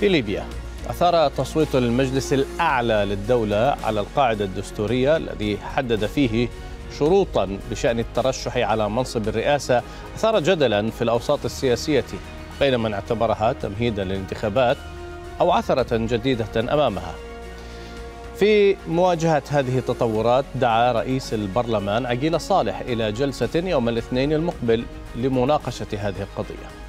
في ليبيا أثار تصويت المجلس الأعلى للدولة على القاعدة الدستورية الذي حدد فيه شروطا بشأن الترشح على منصب الرئاسة أثار جدلا في الأوساط السياسية بين من اعتبرها تمهيدا للانتخابات أو عثرة جديدة أمامها في مواجهة هذه التطورات دعا رئيس البرلمان عقيل صالح إلى جلسة يوم الاثنين المقبل لمناقشة هذه القضية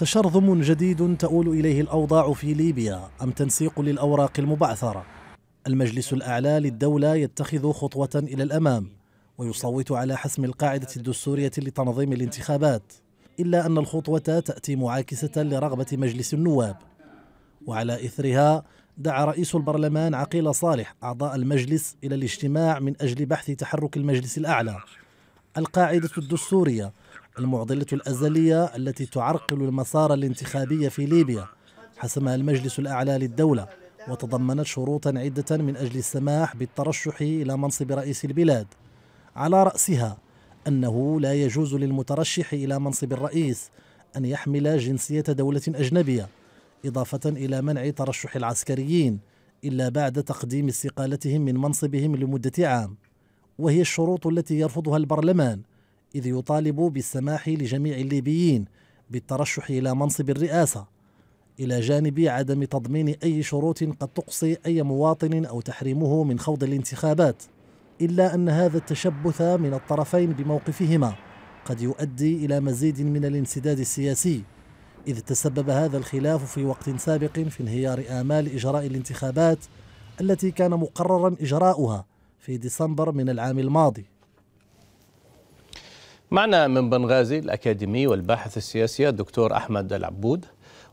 تشرذم جديد تؤول إليه الأوضاع في ليبيا أم تنسيق للأوراق المبعثرة المجلس الأعلى للدولة يتخذ خطوة إلى الأمام ويصوت على حسم القاعدة الدستورية لتنظيم الانتخابات إلا أن الخطوة تأتي معاكسة لرغبة مجلس النواب وعلى إثرها دعا رئيس البرلمان عقيل صالح أعضاء المجلس إلى الاجتماع من أجل بحث تحرك المجلس الأعلى القاعدة الدستورية المعضلة الأزلية التي تعرقل المسار الانتخابي في ليبيا حسمها المجلس الأعلى للدولة وتضمنت شروطا عدة من أجل السماح بالترشح إلى منصب رئيس البلاد على رأسها أنه لا يجوز للمترشح إلى منصب الرئيس أن يحمل جنسية دولة أجنبية إضافة إلى منع ترشح العسكريين إلا بعد تقديم استقالتهم من منصبهم لمدة عام وهي الشروط التي يرفضها البرلمان إذ يطالب بالسماح لجميع الليبيين بالترشح إلى منصب الرئاسة إلى جانب عدم تضمين أي شروط قد تقصي أي مواطن أو تحريمه من خوض الانتخابات إلا أن هذا التشبث من الطرفين بموقفهما قد يؤدي إلى مزيد من الانسداد السياسي إذ تسبب هذا الخلاف في وقت سابق في انهيار آمال إجراء الانتخابات التي كان مقررا إجراؤها في ديسمبر من العام الماضي معنا من بنغازي الأكاديمي والباحث السياسي الدكتور أحمد العبود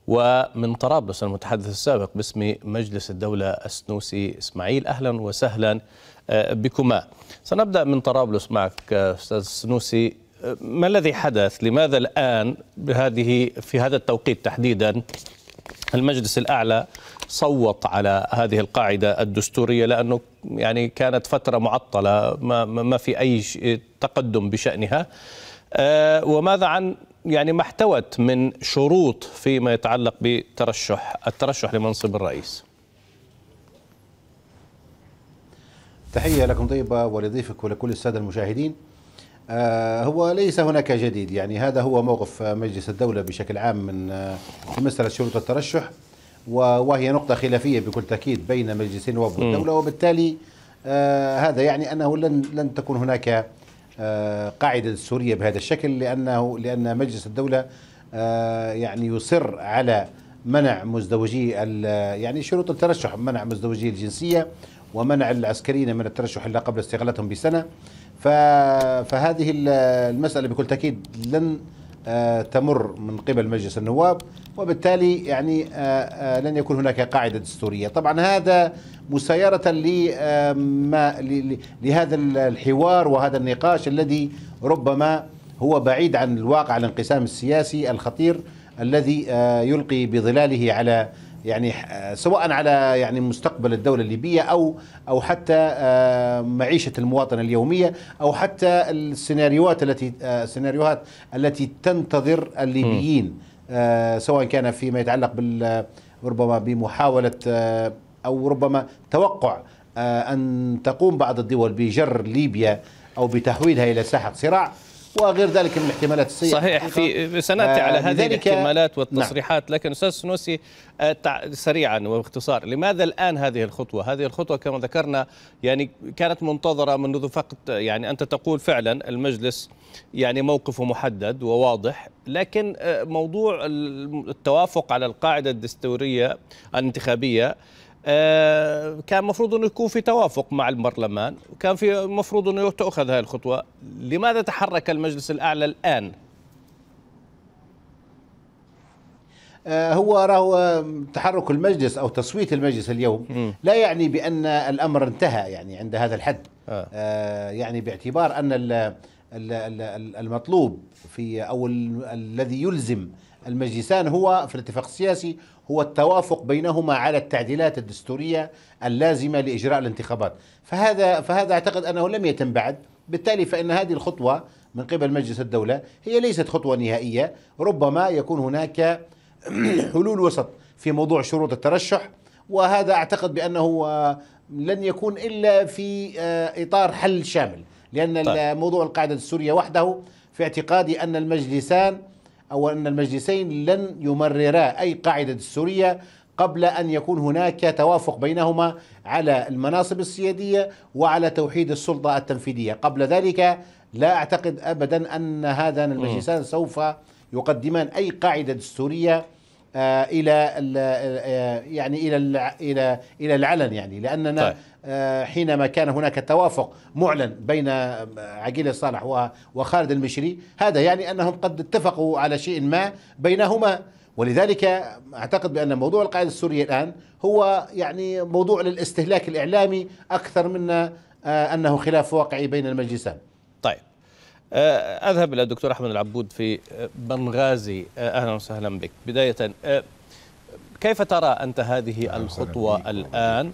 ومن طرابلس المتحدث السابق باسم مجلس الدولة السنوسي إسماعيل أهلا وسهلا آه، بكما سنبدأ من طرابلس معك آه، أستاذ السنوسي آه، ما الذي حدث لماذا الآن بهذه في هذا التوقيت تحديدا المجلس الأعلى صوت على هذه القاعدة الدستورية لأنه يعني كانت فترة معطلة ما, ما في أي تقدم بشأنها آه، وماذا عن يعني ما احتوت من شروط فيما يتعلق بترشح الترشح لمنصب الرئيس تحية لكم طيبة ولضيفك ولكل السادة المشاهدين آه، هو ليس هناك جديد يعني هذا هو موقف مجلس الدولة بشكل عام من آه، مسألة شروط الترشح وهي نقطة خلافية بكل تأكيد بين مجلس النواب والدولة وبالتالي آه، هذا يعني أنه لن لن تكون هناك آه، قاعدة سورية بهذا الشكل لأنه لأن مجلس الدولة آه، يعني يصر على منع مزدوجي يعني شروط الترشح منع مزدوجي الجنسية ومنع العسكريين من الترشح إلا قبل استقالتهم بسنة فهذه المسألة بكل تأكيد لن آه، تمر من قبل مجلس النواب وبالتالي يعني آه، آه، لن يكون هناك قاعدة دستورية طبعا هذا مسايرة لما لهذا الحوار وهذا النقاش الذي ربما هو بعيد عن الواقع الانقسام السياسي الخطير الذي يلقي بظلاله على يعني آه، سواء على يعني مستقبل الدولة الليبية أو أو حتى آه، معيشة المواطن اليومية أو حتى السيناريوهات التي آه، السيناريوهات التي تنتظر الليبيين سواء كان فيما يتعلق بال ربما بمحاولة أو ربما توقع أن تقوم بعض الدول بجر ليبيا أو بتحويلها إلى ساحة صراع وغير ذلك من الاحتمالات السيئه صحيح في سناتي على هذه الاحتمالات نعم. والتصريحات نعم. لكن استاذ سنوسي آه، سريعا وباختصار لماذا الان هذه الخطوه هذه الخطوه كما ذكرنا يعني كانت منتظره منذ فقط يعني انت تقول فعلا المجلس يعني موقفه محدد وواضح لكن آه، موضوع التوافق على القاعده الدستوريه الانتخابيه كان مفروض انه يكون في توافق مع البرلمان وكان في مفروض انه تؤخذ هذه الخطوه لماذا تحرك المجلس الاعلى الان آه، هو راهو آه، تحرك المجلس او تصويت المجلس اليوم لا يعني بان الامر انتهى يعني عند هذا الحد آه. آه، يعني باعتبار ان المطلوب في او الذي يلزم المجلسان هو في الاتفاق السياسي هو التوافق بينهما على التعديلات الدستورية اللازمة لإجراء الانتخابات فهذا, فهذا أعتقد أنه لم يتم بعد بالتالي فإن هذه الخطوة من قبل مجلس الدولة هي ليست خطوة نهائية ربما يكون هناك حلول وسط في موضوع شروط الترشح وهذا أعتقد بأنه آه، لن يكون إلا في آه، إطار حل شامل لأن طيب. موضوع القاعدة السورية وحده في اعتقادي أن المجلسان أو أن المجلسين لن يمررا أي قاعدة دستورية قبل أن يكون هناك توافق بينهما على المناصب السيادية وعلى توحيد السلطة التنفيذية قبل ذلك لا أعتقد أبدا أن هذان المجلسان سوف يقدمان أي قاعدة دستورية آه، الى آه، آه، يعني الى الى الى العلن يعني لاننا طيب. حينما كان هناك توافق معلن بين عقيل الصالح وخالد المشري هذا يعني انهم قد اتفقوا على شيء ما بينهما ولذلك اعتقد بان موضوع القاعده السوريه الان هو يعني موضوع للاستهلاك الاعلامي اكثر من انه خلاف واقعي بين المجلسان. طيب آه، أذهب إلى الدكتور أحمد العبود في آه، بنغازي آه، أهلا وسهلا بك بداية كيف ترى أنت هذه الخطوة الآن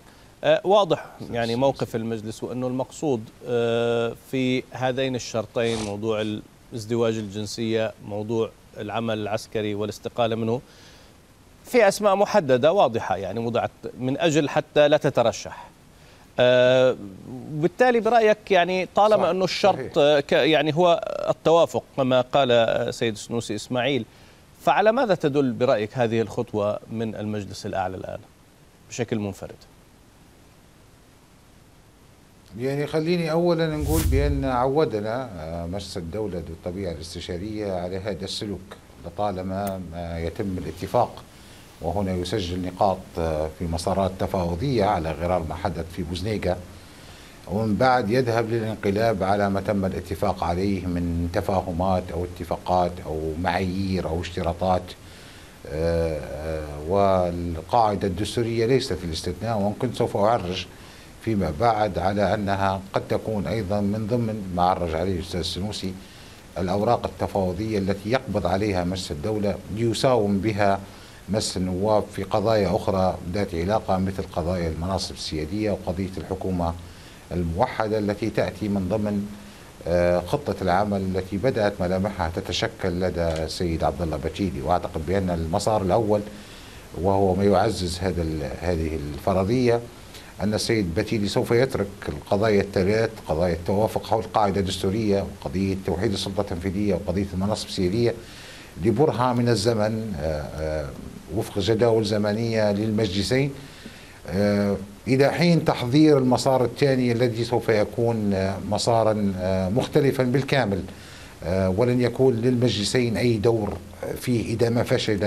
واضح يعني موقف المجلس وأنه المقصود في هذين الشرطين موضوع ازدواج الجنسية موضوع العمل العسكري والاستقالة منه في أسماء محددة واضحة يعني وضعت من أجل حتى لا تترشح وبالتالي آه، برايك يعني طالما انه الشرط آه، يعني هو التوافق كما قال سيد سنوسي اسماعيل فعلى ماذا تدل برايك هذه الخطوه من المجلس الاعلى الان بشكل منفرد؟ يعني خليني اولا نقول بان عودنا آه، مجلس الدوله بالطبيعه الاستشاريه على هذا السلوك لطالما يتم الاتفاق وهنا يسجل نقاط آه، في مسارات تفاوضية على غرار ما حدث في بوزنيقة ومن بعد يذهب للانقلاب على ما تم الاتفاق عليه من تفاهمات أو اتفاقات أو معايير أو اشتراطات آه، آه، والقاعدة الدستورية ليست الاستثناء وإن كنت سوف أعرج فيما بعد على أنها قد تكون أيضا من ضمن ما عرج عليه الأستاذ السنوسي الأوراق التفاوضية التي يقبض عليها مجلس الدولة ليساوم بها مس النواب في قضايا أخرى ذات علاقة مثل قضايا المناصب السيادية وقضية الحكومة الموحدة التي تأتي من ضمن آه، خطة العمل التي بدأت ملامحها تتشكل لدى السيد عبد الله بتيدي وأعتقد بأن المسار الأول وهو ما يعزز هذا هذه الفرضية أن السيد بتيدي سوف يترك القضايا الثلاث قضايا التوافق حول قاعدة دستورية وقضية توحيد السلطة التنفيذية وقضية المناصب السيادية لبرهة من الزمن آه، آه، وفق جداول زمنية للمجلسين آه، إلى حين تحضير المسار الثاني الذي سوف يكون آه، مسارا آه، مختلفا بالكامل ولن يكون للمجلسين أي دور فيه إذا ما فشل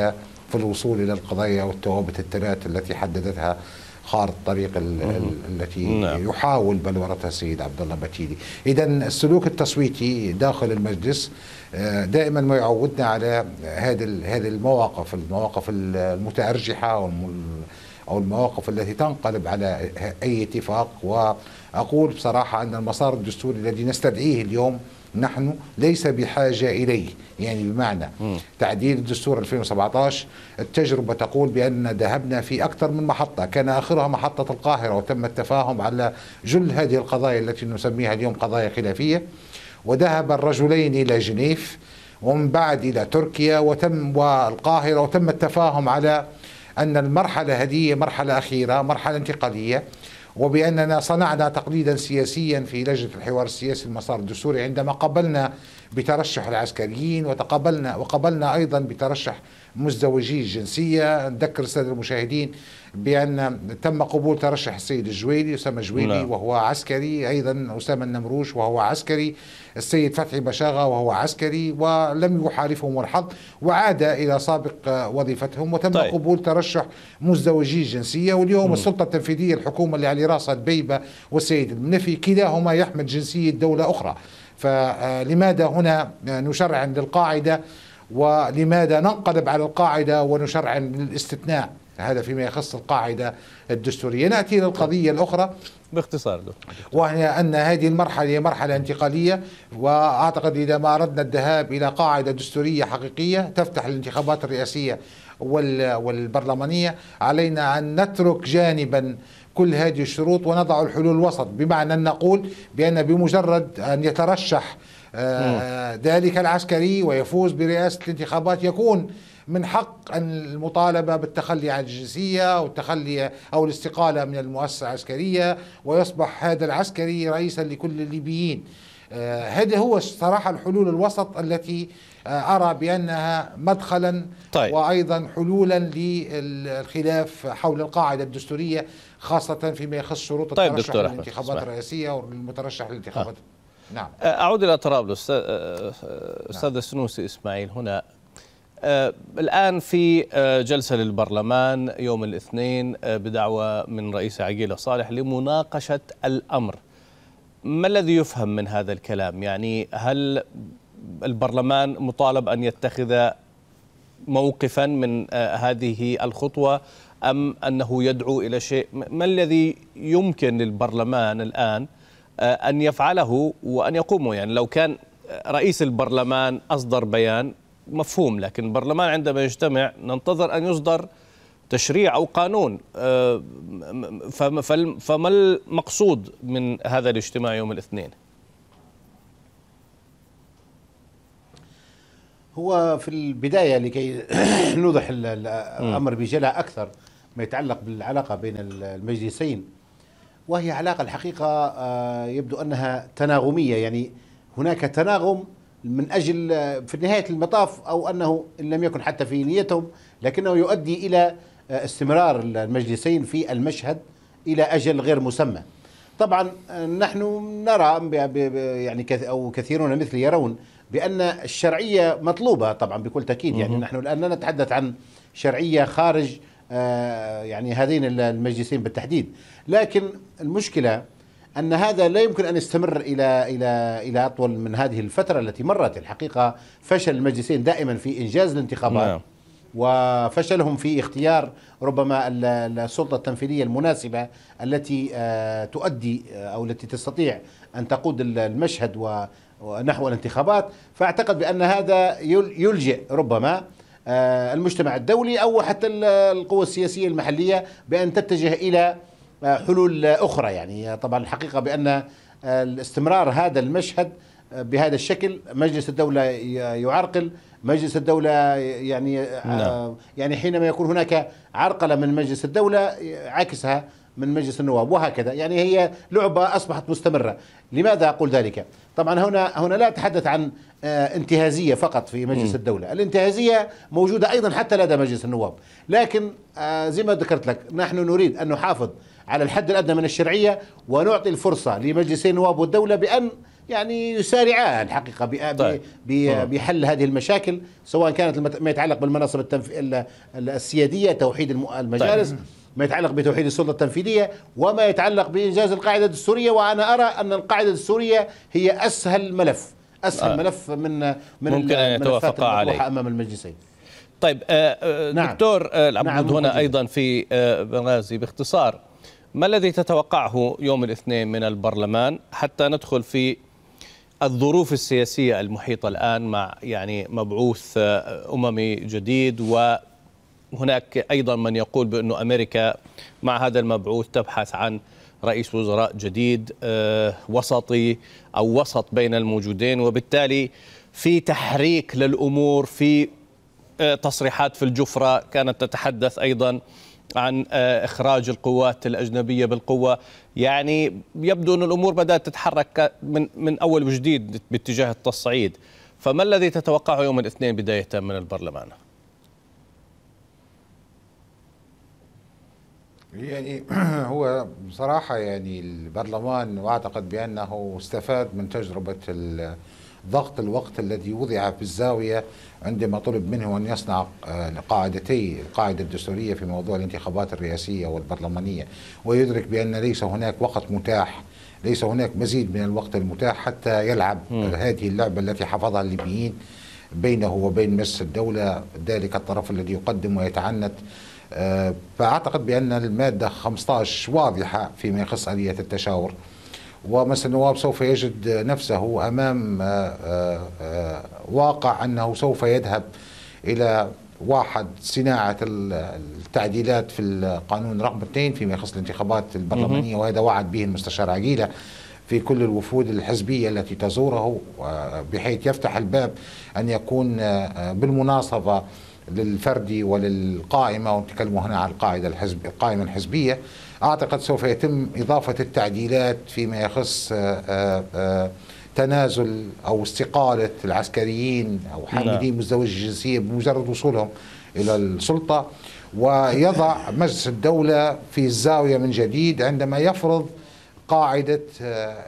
في الوصول إلى القضايا والثوابت الثلاث التي حددتها خارطة الطريق التي نعم. يحاول بلورتها السيد عبد الله بتيلي إذا السلوك التصويتي داخل المجلس آه، دائما ما يعودنا على هذه هذه المواقف المواقف المتأرجحة أو المواقف التي تنقلب على أي اتفاق و أقول بصراحة أن المسار الدستوري الذي نستدعيه اليوم نحن ليس بحاجة إليه يعني بمعنى تعديل الدستور 2017 التجربة تقول بأن ذهبنا في أكثر من محطة كان آخرها محطة القاهرة وتم التفاهم على جل هذه القضايا التي نسميها اليوم قضايا خلافية وذهب الرجلين إلى جنيف ومن بعد إلى تركيا وتم والقاهرة وتم التفاهم على أن المرحلة هذه مرحلة أخيرة مرحلة انتقالية وبأننا صنعنا تقليدا سياسيا في لجنة الحوار السياسي المسار الدستوري عندما قبلنا بترشح العسكريين وتقبلنا وقبلنا أيضا بترشح مزدوجي الجنسية نذكر السادة المشاهدين بأن تم قبول ترشح السيد الجويلي أسامة الجويلي نعم. وهو عسكري أيضا أسامة النمروش وهو عسكري السيد فتحي بشاغة وهو عسكري ولم يحالفهم الحظ وعاد إلى سابق وظيفتهم وتم طيب. قبول ترشح مزدوجي الجنسية واليوم م. السلطة التنفيذية الحكومة اللي على رأسها البيبة والسيد المنفي كلاهما يحمل جنسية دولة أخرى فلماذا هنا نشرع عند القاعدة ولماذا ننقلب على القاعدة ونشرع الاستثناء هذا فيما يخص القاعدة الدستورية نأتي للقضية الأخرى باختصار دكتور. وهي أن هذه المرحلة هي مرحلة انتقالية وأعتقد إذا ما أردنا الذهاب إلى قاعدة دستورية حقيقية تفتح الانتخابات الرئاسية والبرلمانية علينا أن نترك جانبا كل هذه الشروط ونضع الحلول وسط بمعنى أن نقول بأن بمجرد أن يترشح آه، ذلك العسكري ويفوز برئاسة الانتخابات يكون من حق المطالبة بالتخلي عن الجنسية أو التخلي أو الاستقالة من المؤسسة العسكرية ويصبح هذا العسكري رئيسا لكل الليبيين آه، هذا هو صراحة الحلول الوسط التي آه، أرى بأنها مدخلا طيب. وأيضا حلولا للخلاف حول القاعدة الدستورية خاصة فيما يخص شروط طيب الترشح للانتخابات الرئاسية والمترشح للانتخابات نعم أه، اعود الى طرابلس أه، أه، استاذ نعم. السنوسي اسماعيل هنا الآن في جلسة للبرلمان يوم الاثنين بدعوة من رئيس عقيلة صالح لمناقشة الأمر ما الذي يفهم من هذا الكلام يعني هل البرلمان مطالب أن يتخذ موقفا من هذه الخطوة أم أنه يدعو إلى شيء ما الذي يمكن للبرلمان الآن آه، أن يفعله وأن يقوموا يعني لو كان رئيس البرلمان أصدر بيان مفهوم لكن البرلمان عندما يجتمع ننتظر أن يصدر تشريع أو قانون آه، فما المقصود من هذا الاجتماع يوم الاثنين؟ هو في البداية لكي نوضح الأمر بجلاء أكثر ما يتعلق بالعلاقة بين المجلسين وهي علاقة الحقيقة آه، يبدو أنها تناغمية يعني هناك تناغم من أجل آه، في نهاية المطاف أو أنه إن لم يكن حتى في نيتهم لكنه يؤدي إلى آه، استمرار المجلسين في المشهد إلى أجل غير مسمى طبعا نحن نرى يعني او كثيرون مثلي يرون بان الشرعيه مطلوبه طبعا بكل تاكيد يعني نحن الان لا نتحدث عن شرعيه خارج آه، يعني هذين المجلسين بالتحديد لكن المشكله ان هذا لا يمكن ان يستمر الى الى الى اطول من هذه الفتره التي مرت الحقيقه فشل المجلسين دائما في انجاز الانتخابات نعم. وفشلهم في اختيار ربما السلطه التنفيذيه المناسبه التي آه، تؤدي آه، او التي تستطيع ان تقود المشهد ونحو الانتخابات فاعتقد بان هذا يلجئ ربما آه، المجتمع الدولي أو حتى القوى السياسية المحلية بأن تتجه إلى آه، حلول أخرى يعني طبعا الحقيقة بأن آه، الاستمرار هذا المشهد بهذا الشكل مجلس الدولة يعرقل مجلس الدولة يعني نعم. يعني حينما يكون هناك عرقلة من مجلس الدولة عكسها من مجلس النواب وهكذا يعني هي لعبة أصبحت مستمرة لماذا أقول ذلك؟ طبعا هنا هنا لا اتحدث عن آه، انتهازيه فقط في مجلس م. الدوله، الانتهازيه موجوده ايضا حتى لدى مجلس النواب، لكن آه، زي ما ذكرت لك نحن نريد ان نحافظ على الحد الادنى من الشرعيه ونعطي الفرصه لمجلسي النواب والدوله بان يعني يسارعا الحقيقه طيب. بحل هذه المشاكل سواء كانت ما يتعلق بالمناصب التنف... السياديه توحيد المجالس طيب. ما يتعلق بتوحيد السلطة التنفيذية وما يتعلق بإنجاز القاعدة الدستورية وأنا أرى أن القاعدة الدستورية هي أسهل ملف أسهل آه. ملف من من ممكن أن يتوافقا عليه أمام المجلسين طيب آه, آه، نعم. دكتور العبود آه، نعم هنا أيضا في آه، بنغازي باختصار ما الذي تتوقعه يوم الاثنين من البرلمان حتى ندخل في الظروف السياسية المحيطة الآن مع يعني مبعوث أممي جديد و هناك أيضا من يقول بأن أمريكا مع هذا المبعوث تبحث عن رئيس وزراء جديد آه، وسطي أو وسط بين الموجودين وبالتالي في تحريك للأمور في آه، تصريحات في الجفرة كانت تتحدث أيضا عن آه، إخراج القوات الأجنبية بالقوة يعني يبدو أن الأمور بدأت تتحرك من, من أول وجديد باتجاه التصعيد فما الذي تتوقعه يوم الاثنين بداية من البرلمان؟ يعني هو بصراحة يعني البرلمان واعتقد بأنه استفاد من تجربة ضغط الوقت الذي وضع في الزاوية عندما طلب منه أن يصنع آه، قاعدتي القاعدة الدستورية في موضوع الانتخابات الرئاسية والبرلمانية ويدرك بأن ليس هناك وقت متاح ليس هناك مزيد من الوقت المتاح حتى يلعب م. هذه اللعبة التي حفظها الليبيين بينه وبين مس الدولة ذلك الطرف الذي يقدم ويتعنت آه، فأعتقد بأن المادة 15 واضحة فيما يخص آلية التشاور ومجلس النواب سوف يجد نفسه أمام آه، آه، واقع أنه سوف يذهب إلى واحد صناعة التعديلات في القانون رقم اثنين فيما يخص الانتخابات البرلمانية وهذا وعد به المستشار عقيلة في كل الوفود الحزبية التي تزوره بحيث يفتح الباب أن يكون بالمناصفة للفردي وللقائمة ونتكلموا هنا عن القاعدة الحزب القائمة الحزبية أعتقد سوف يتم إضافة التعديلات فيما يخص آه، آه، آه، تنازل أو استقالة العسكريين أو حاملي نعم. مزدوج الجنسية بمجرد وصولهم إلى السلطة ويضع مجلس الدولة في الزاوية من جديد عندما يفرض قاعدة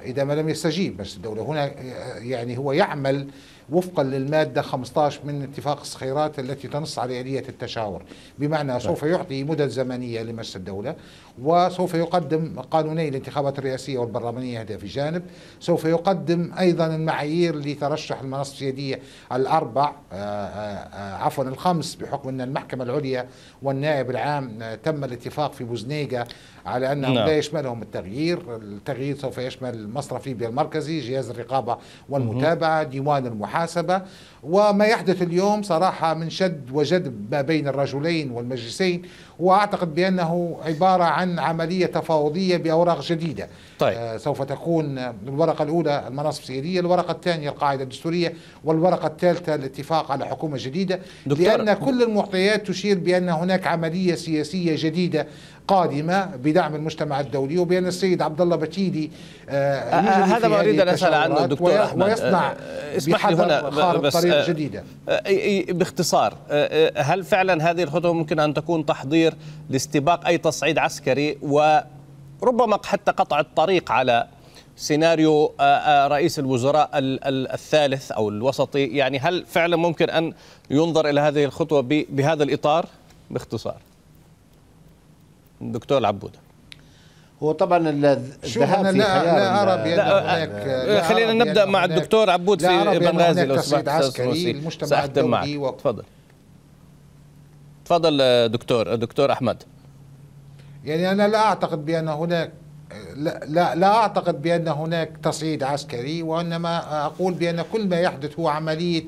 إذا ما لم يستجيب مجلس الدولة هنا يعني هو يعمل وفقا للمادة 15 من اتفاق الصخيرات التي تنص على آلية التشاور بمعنى سوف يعطي مدد زمنية لمجلس الدولة وسوف يقدم قانوني الانتخابات الرئاسية والبرلمانية هذا في جانب سوف يقدم أيضا المعايير لترشح المناصب السيادية الأربع آه، آه، آه، عفوا الخمس بحكم أن المحكمة العليا والنائب العام تم الاتفاق في بوزنيقة على أنه نعم. لا. يشملهم التغيير التغيير سوف يشمل المصرفي المركزي جهاز الرقابة والمتابعة ديوان المحاسبة وما يحدث اليوم صراحة من شد وجذب ما بين الرجلين والمجلسين وأعتقد بأنه عبارة عن عملية تفاوضية بأوراق جديدة طيب. آه سوف تكون الورقة الأولى المناصب السيادية الورقة الثانية القاعدة الدستورية والورقة الثالثة الاتفاق على حكومة جديدة دكتور. لأن كل المعطيات تشير بأن هناك عملية سياسية جديدة قادمه بدعم المجتمع الدولي وبان السيد عبد الله بتيدي آه، آه، هذا ما اريد ان اسال عنه دكتور احمد ويصنع آه، اسمح لي هنا بس طريق جديده باختصار هل فعلا هذه الخطوه ممكن ان تكون تحضير لاستباق اي تصعيد عسكري وربما حتى قطع الطريق على سيناريو رئيس الوزراء الثالث او الوسطي يعني هل فعلا ممكن ان ينظر الى هذه الخطوه بهذا الاطار باختصار دكتور العبوده هو طبعا الذهاب في لا, لا ارى بان هناك خلينا نبدا مع الدكتور عبود في بنغازي لو سمحت عسكري المجتمع الدولي معك. تفضل تفضل آه، دكتور آه، دكتور احمد يعني انا لا اعتقد بان هناك لا, لا لا اعتقد بان هناك تصعيد عسكري وانما اقول بان كل ما يحدث هو عمليه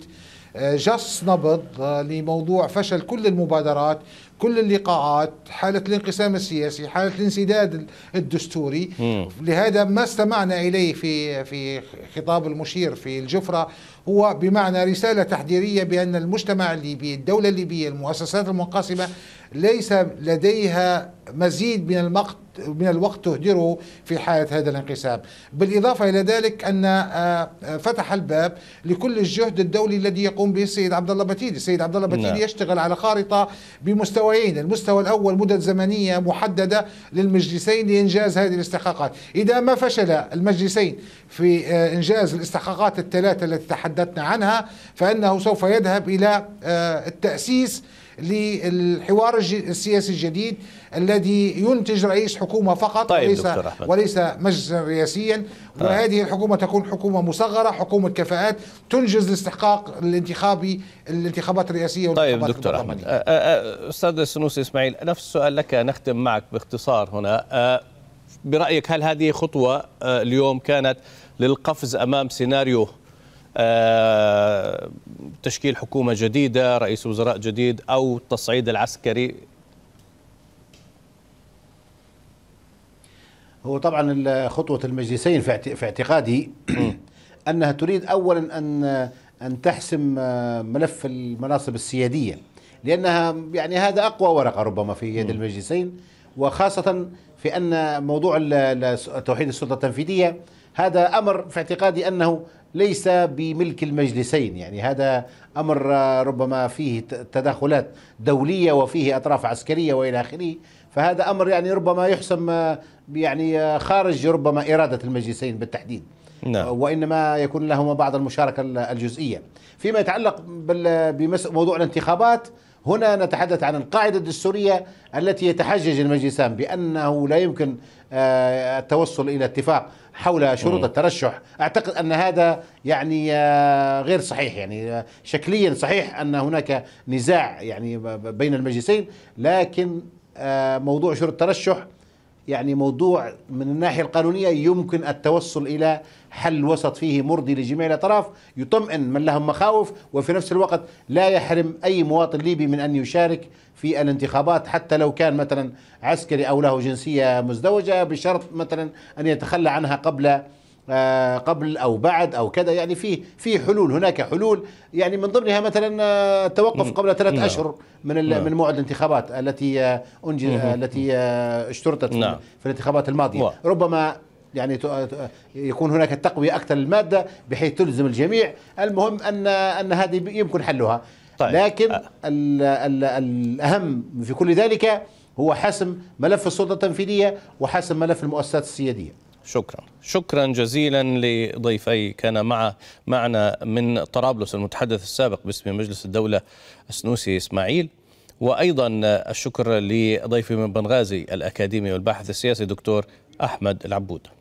آه، جس نبض لموضوع فشل كل المبادرات كل اللقاءات حالة الانقسام السياسي حالة الانسداد الدستوري م. لهذا ما استمعنا إليه في في خطاب المشير في الجفرة هو بمعنى رسالة تحذيرية بأن المجتمع الليبي الدولة الليبية المؤسسات المنقسمة ليس لديها مزيد من الوقت من الوقت تهدره في حالة هذا الانقسام بالإضافة إلى ذلك أن آه، فتح الباب لكل الجهد الدولي الذي يقوم به السيد عبد الله بتيدي السيد عبد الله بتيدي نعم. يشتغل على خارطة بمستويين المستوى الأول مدة زمنية محددة للمجلسين لإنجاز هذه الاستحقاقات إذا ما فشل المجلسين في آه، إنجاز الاستحقاقات الثلاثة التي تحدث تحدثنا عنها فإنه سوف يذهب إلى آه، التأسيس للحوار السياسي الجديد الذي ينتج رئيس حكومة فقط طيب وليس وليس مجلسا رئاسيا آه. وهذه الحكومة تكون حكومة مصغرة حكومة كفاءات تنجز الاستحقاق الانتخابي الانتخابات الرئاسية والانتخابات طيب دكتور أحمد آه، أستاذ السنوسي إسماعيل نفس السؤال لك نختم معك باختصار هنا برأيك هل هذه خطوة اليوم كانت للقفز أمام سيناريو آه، تشكيل حكومة جديدة رئيس وزراء جديد أو التصعيد العسكري هو طبعا خطوة المجلسين في اعتقادي أنها تريد أولا أن أن تحسم آه، ملف المناصب السيادية لأنها يعني هذا أقوى ورقة ربما في يد المجلسين وخاصة في أن موضوع توحيد السلطة التنفيذية هذا أمر في اعتقادي أنه ليس بملك المجلسين يعني هذا امر ربما فيه تدخلات دوليه وفيه اطراف عسكريه والى اخره فهذا امر يعني ربما يحسم يعني خارج ربما اراده المجلسين بالتحديد نعم. وانما يكون لهما بعض المشاركه الجزئيه فيما يتعلق بموضوع الانتخابات هنا نتحدث عن القاعدة الدستورية التي يتحجج المجلسان بأنه لا يمكن آه، التوصل إلى اتفاق حول شروط الترشح أعتقد أن هذا يعني آه، غير صحيح يعني آه، شكليا صحيح أن هناك نزاع يعني بين المجلسين لكن موضوع شروط الترشح يعني موضوع من الناحية القانونية يمكن التوصل إلى حل وسط فيه مرضي لجميع الأطراف يطمئن من لهم مخاوف وفي نفس الوقت لا يحرم أي مواطن ليبي من أن يشارك في الانتخابات حتى لو كان مثلا عسكري أو له جنسية مزدوجة بشرط مثلا أن يتخلى عنها قبل آه، قبل او بعد او كذا يعني في في حلول هناك حلول يعني من ضمنها مثلا آه، التوقف قبل ثلاث اشهر من نعم. من موعد الانتخابات التي آه، انجز التي اشترطت نعم. في الانتخابات الماضيه ربما يعني يكون هناك تقويه اكثر للماده بحيث تلزم الجميع المهم ان ان هذه يمكن حلها طيب. لكن الاهم في كل ذلك هو حسم ملف السلطه التنفيذيه وحسم ملف المؤسسات السياديه شكرا شكرا جزيلا لضيفي كان مع معنا من طرابلس المتحدث السابق باسم مجلس الدولة السنوسي إسماعيل وأيضا الشكر لضيفي من بنغازي الأكاديمي والباحث السياسي دكتور أحمد العبود